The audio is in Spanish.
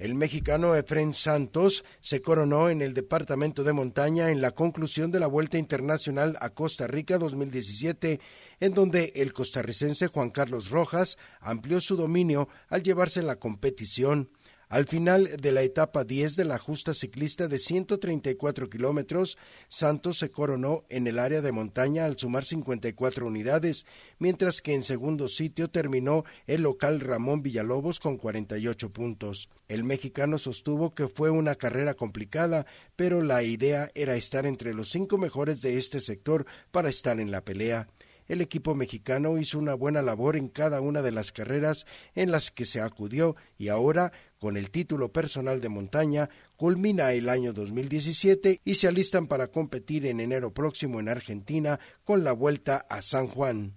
El mexicano Efren Santos se coronó en el departamento de montaña en la conclusión de la Vuelta Internacional a Costa Rica 2017, en donde el costarricense Juan Carlos Rojas amplió su dominio al llevarse la competición. Al final de la etapa 10 de la justa ciclista de 134 kilómetros, Santos se coronó en el área de montaña al sumar 54 unidades, mientras que en segundo sitio terminó el local Ramón Villalobos con 48 puntos. El mexicano sostuvo que fue una carrera complicada, pero la idea era estar entre los cinco mejores de este sector para estar en la pelea el equipo mexicano hizo una buena labor en cada una de las carreras en las que se acudió y ahora, con el título personal de montaña, culmina el año 2017 y se alistan para competir en enero próximo en Argentina con la vuelta a San Juan.